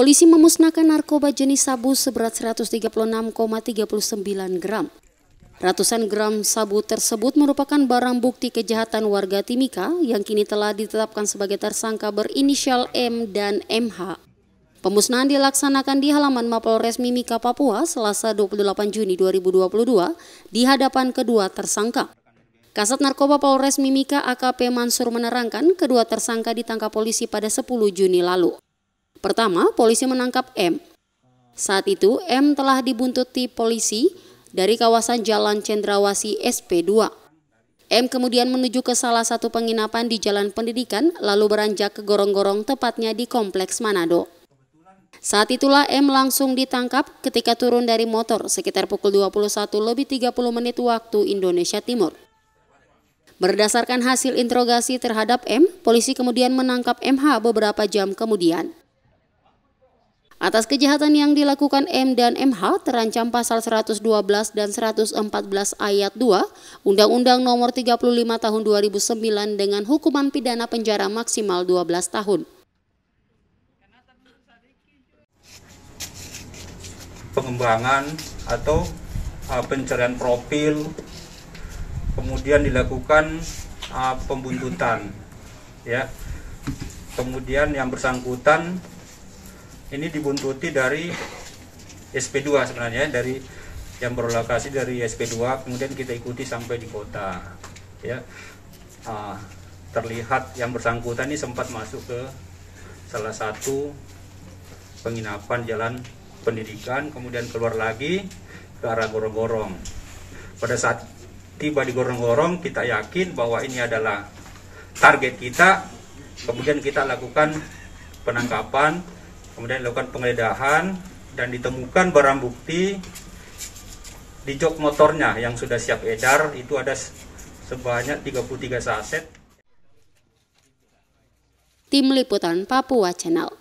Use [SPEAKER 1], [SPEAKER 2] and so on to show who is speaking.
[SPEAKER 1] Polisi memusnahkan narkoba jenis sabu seberat 136,39 gram. Ratusan gram sabu tersebut merupakan barang bukti kejahatan warga Timika yang kini telah ditetapkan sebagai tersangka berinisial M dan MH. Pemusnahan dilaksanakan di halaman Mapolres Mimika, Papua selasa 28 Juni 2022 di hadapan kedua tersangka. Kasat Narkoba Polres Mimika AKP Mansur menerangkan kedua tersangka ditangkap polisi pada 10 Juni lalu. Pertama, polisi menangkap M. Saat itu M telah dibuntuti polisi dari kawasan Jalan Cendrawasi SP2. M kemudian menuju ke salah satu penginapan di Jalan Pendidikan lalu beranjak ke gorong-gorong tepatnya di Kompleks Manado. Saat itulah M langsung ditangkap ketika turun dari motor sekitar pukul 21 lebih 30 menit waktu Indonesia Timur. Berdasarkan hasil interogasi terhadap M, polisi kemudian menangkap MH beberapa jam kemudian. Atas kejahatan yang dilakukan M dan MH terancam pasal 112 dan 114 ayat 2 Undang-Undang Nomor 35 Tahun 2009 dengan hukuman pidana penjara maksimal 12 tahun.
[SPEAKER 2] Pengembangan atau uh, pencarian profil kemudian dilakukan uh, pembuntutan ya. Kemudian yang bersangkutan ini dibuntuti dari SP2 sebenarnya dari yang berlokasi dari SP2 kemudian kita ikuti sampai di kota ya ah, terlihat yang bersangkutan ini sempat masuk ke salah satu penginapan jalan pendidikan kemudian keluar lagi ke arah gorong-gorong pada saat tiba di gorong-gorong kita yakin bahwa ini adalah target kita kemudian kita lakukan penangkapan kemudian dilakukan penggeledahan dan ditemukan barang bukti di jok motornya yang sudah siap edar itu ada sebanyak 33 saset.
[SPEAKER 1] Tim Liputan Papua Channel